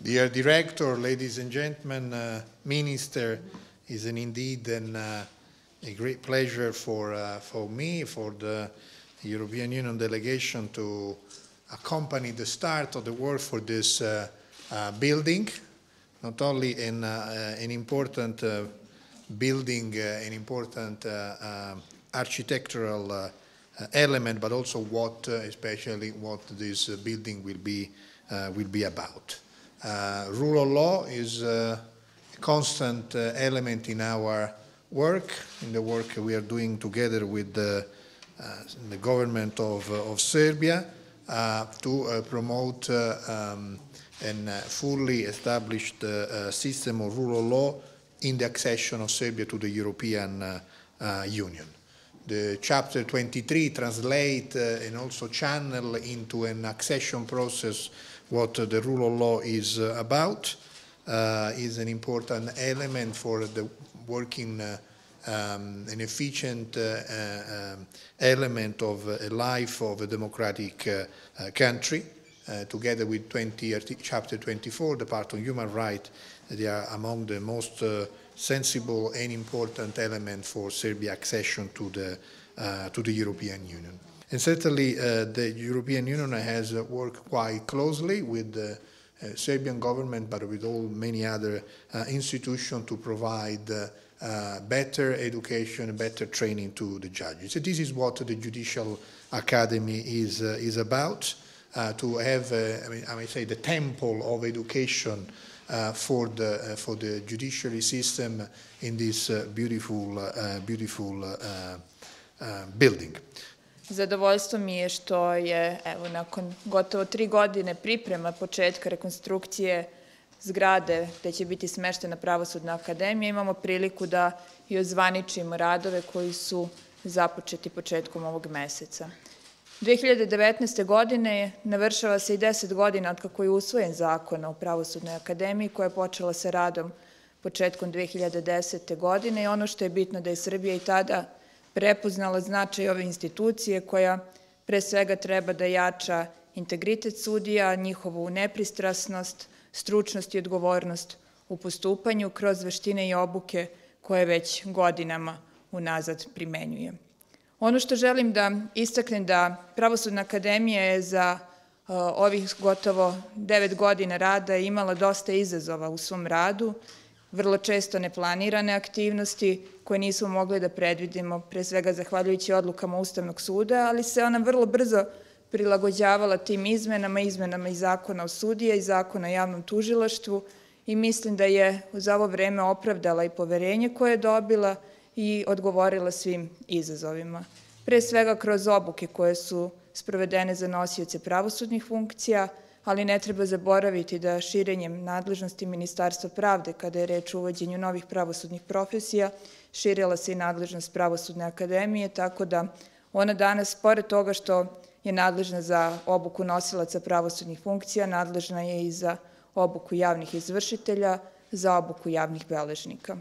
Dear Director, ladies and gentlemen, uh, Minister, is an indeed an, uh, a great pleasure for, uh, for me, for the European Union delegation to accompany the start of the work for this uh, uh, building, not only an, uh, an important building, an important architectural element, but also what, especially what this building will be, will be about. Uh, rule of law is a constant uh, element in our work, in the work we are doing together with the, uh, the government of, of Serbia to promote um, and fully established uh, system of rule of law in the accession of Serbia to the European uh, uh, Union. The chapter 23 translate and also channel into an accession process what the rule of law is uh, about, uh, is an important element for the working uh, um, an efficient um, element of a life of a democratic country. Uh, together with 20, chapter 24, the part on human rights, they are among the most uh, sensible and important elements for Serbia's accession to the, uh, to the European Union. And certainly uh, the European Union has worked quite closely with the uh, Serbian government, but with all many other uh, institutions to provide uh, better education, better training to the judges. So this is what the Judicial Academy is, uh, is about, uh, to have, I mean, I may say, the temple of education for, the, for the judiciary system in this beautiful, beautiful building. Zadovoljstvo mi je što je, evo, nakon gotovo tri godine priprema početka rekonstrukcije zgrade gde će biti smeštena Pravosudna akademija, imamo priliku da i ozvaničimo radove koji su započeti početkom ovog meseca. 2019. godine navršava se i 10 godina od kako je usvojen zakon o Pravosudnoj akademiji koja je počela sa radom početkom 2010. godine i ono što je bitno da je Srbija i tada prepoznala značaj ove institucije koja pre svega treba da jača integritet sudija, njihovu nepristrasnost, stručnost i odgovornost u postupanju kroz veštine i obuke koje već godinama unazad primenjuje. Ono što želim da istaknem da Pravosudna akademija je za e, ovih gotovo devet godina rada imala dosta izazova u svom radu vrlo često neplanirane aktivnosti koje nismo mogli da predvidimo, pre svega zahvaljujući odlukama Ustavnog suda, ali se ona vrlo brzo prilagođavala tim izmenama, izmenama i zakona o sudije i zakona o javnom tužilaštvu i mislim da je za ovo vreme opravdala i poverenje koje je dobila i odgovorila svim izazovima. Pre svega kroz obuke koje su sprovedene za nosioce pravosudnih funkcija, ali ne treba zaboraviti da širenjem nadležnosti Ministarstva pravde kada je reč o uvođenju novih pravosudnih profesija, širila se i nadležnost Pravosudne akademije, tako da ona danas, pored toga što je nadležna za obuku nosilaca pravosudnih funkcija, nadležna je i za obuku javnih izvršitelja, za obuku javnih beležnika.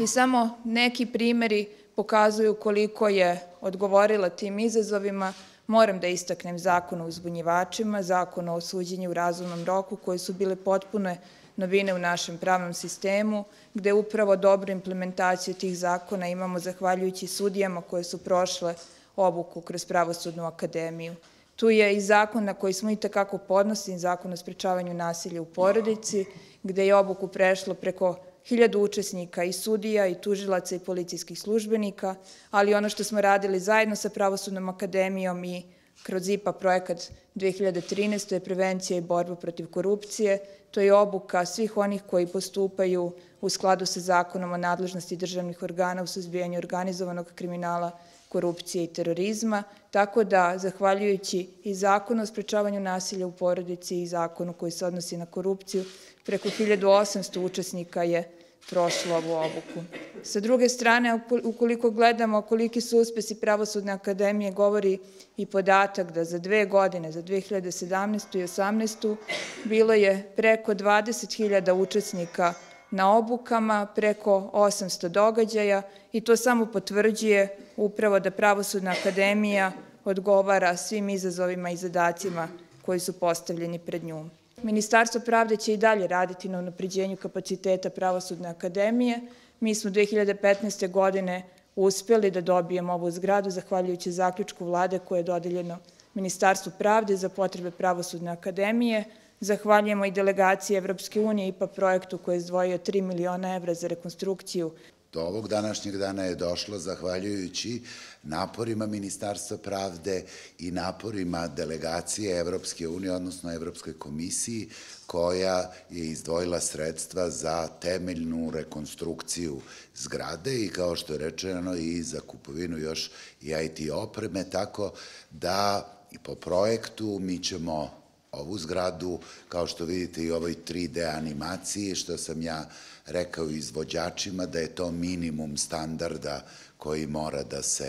I samo neki primeri pokazuju koliko je odgovorila tim izazovima, Moram da istaknem zakon o uzbunjivačima, zakon o osuđenju u razumnom roku, koje su bile potpune novine u našem pravnom sistemu, gde upravo dobru implementaciju tih zakona imamo zahvaljujući sudijama koje su prošle obuku kroz Pravosudnu akademiju. Tu je i zakon na koji smo i takako podnosili, zakon o sprečavanju nasilja u porodici, gde je obuku prešlo preko hiljadu učesnika i sudija i tužilaca i policijskih službenika, ali ono što smo radili zajedno sa Pravosudnom akademijom i kroz IPA projekat 2013. je prevencija i borba protiv korupcije, to je obuka svih onih koji postupaju u skladu sa zakonom o nadležnosti državnih organa u suzbijanju organizovanog kriminala korupcije i terorizma, tako da, zahvaljujući i zakonu o sprečavanju nasilja u porodici i zakonu koji se odnosi na korupciju, preko 1800 učesnika je prošlo ovu obuku. Sa druge strane, ukoliko gledamo koliki su uspesi Pravosudne akademije, govori i podatak da za dve godine, za 2017. i 2018. bilo je preko 20.000 učesnika na obukama, preko 800 događaja i to samo potvrđuje upravo da Pravosudna akademija odgovara svim izazovima i zadacima koji su postavljeni pred njom. Ministarstvo pravde će i dalje raditi na unapređenju kapaciteta Pravosudne akademije. Mi smo 2015. godine uspeli da dobijemo ovu zgradu zahvaljujući zaključku vlade koje je dodeljeno Ministarstvu pravde za potrebe Pravosudne akademije. Zahvaljujemo i delegaciji Evropske unije i pa projektu koji je zdvojio 3 miliona evra za rekonstrukciju do ovog današnjeg dana je došlo zahvaljujući naporima Ministarstva pravde i naporima delegacije Evropske unije, odnosno Evropske komisiji, koja je izdvojila sredstva za temeljnu rekonstrukciju zgrade i kao što je rečeno i za kupovinu još i IT opreme, tako da i po projektu mi ćemo ovu zgradu, kao što vidite i ovoj 3D animaciji, što sam ja rekao izvođačima, da je to minimum standarda koji mora da se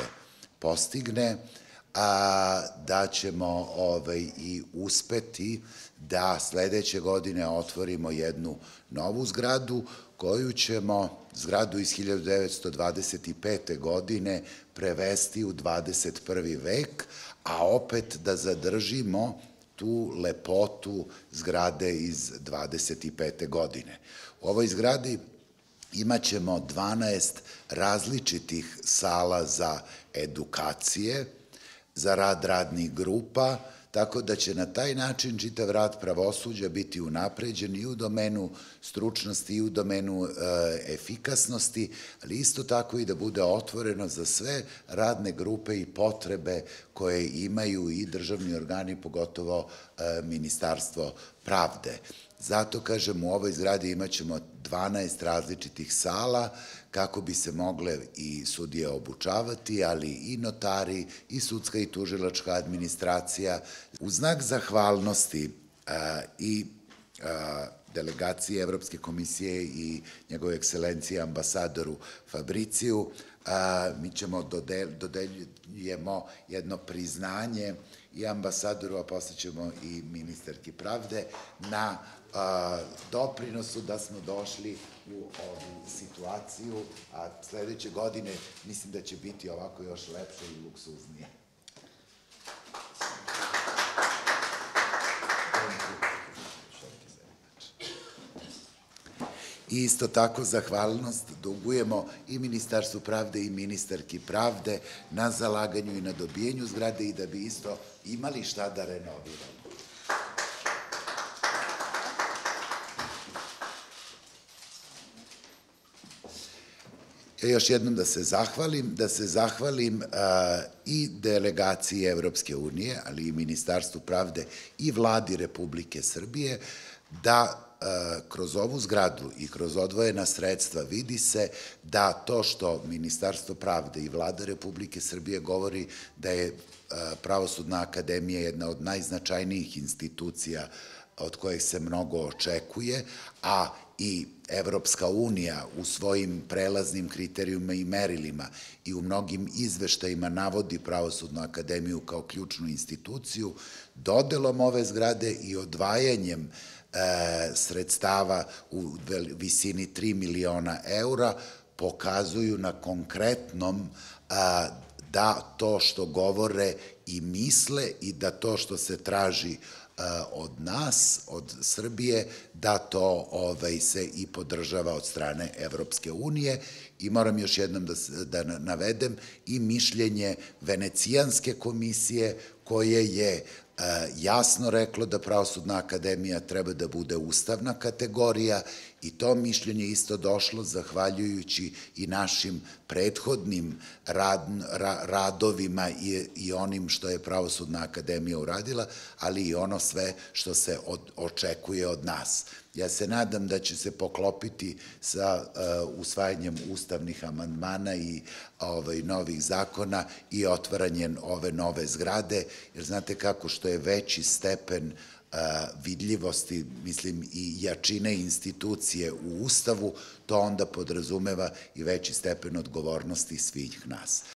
postigne, a da ćemo ovaj, i uspeti da sledeće godine otvorimo jednu novu zgradu koju ćemo, zgradu iz 1925. godine, prevesti u 21. vek, a opet da zadržimo tu lepotu zgrade iz 25. godine. U ovoj zgradi imaćemo 12 različitih sala za edukacije, za rad radnih grupa, tako da će na taj način čitav rad pravosuđa biti unapređen i u domenu stručnosti i u domenu e, efikasnosti, ali isto tako i da bude otvoreno za sve radne grupe i potrebe koje imaju i državni organi, pogotovo e, Ministarstvo pravde. Zato, kažem, u ovoj zgradi imaćemo 12 različitih sala kako bi se mogle i sudije obučavati, ali i notari, i sudska i tužilačka administracija. U znak zahvalnosti a, i a, delegacije Evropske komisije i njegove ekscelencije ambasadoru Fabriciju, a, mi ćemo dodeljujemo jedno priznanje i ambasadoru, a posle ćemo i ministarki pravde, na a, doprinosu da smo došli u ovu situaciju, a sledeće godine mislim da će biti ovako još lepše i luksuznije. I isto tako zahvalnost dugujemo i Ministarstvu pravde i ministarki pravde na zalaganju i na dobijenju zgrade i da bi isto imali šta da renoviramo. Ja e, još jednom da se zahvalim, da se zahvalim i delegaciji Evropske unije, ali i Ministarstvu pravde i vladi Republike Srbije, da kroz ovu zgradu i kroz odvojena sredstva vidi se da to što Ministarstvo pravde i vlada Republike Srbije govori da je e, Pravosudna akademija jedna od najznačajnijih institucija od kojih se mnogo očekuje, a i Evropska unija u svojim prelaznim kriterijuma i merilima i u mnogim izveštajima navodi Pravosudnu akademiju kao ključnu instituciju, dodelom ove zgrade i odvajanjem E, sredstava u visini 3 miliona eura pokazuju na konkretnom da to što govore i misle i da to što se traži e, od nas, od Srbije, da to ovaj, se i podržava od strane Evropske unije. I moram još jednom da, da navedem i mišljenje Venecijanske komisije koje je jasno reklo da Pravosudna akademija treba da bude ustavna kategorija i to mišljenje isto došlo zahvaljujući i našim prethodnim rad, ra, radovima i, i onim što je Pravosudna akademija uradila, ali i ono sve što se od, očekuje od nas. Ja se nadam da će se poklopiti sa uh, usvajanjem ustavnih amandmana i ovaj, novih zakona i otvaranjem ove nove zgrade, jer znate kako što postoje veći stepen vidljivosti, mislim, i jačine institucije u Ustavu, to onda podrazumeva i veći stepen odgovornosti svih nas.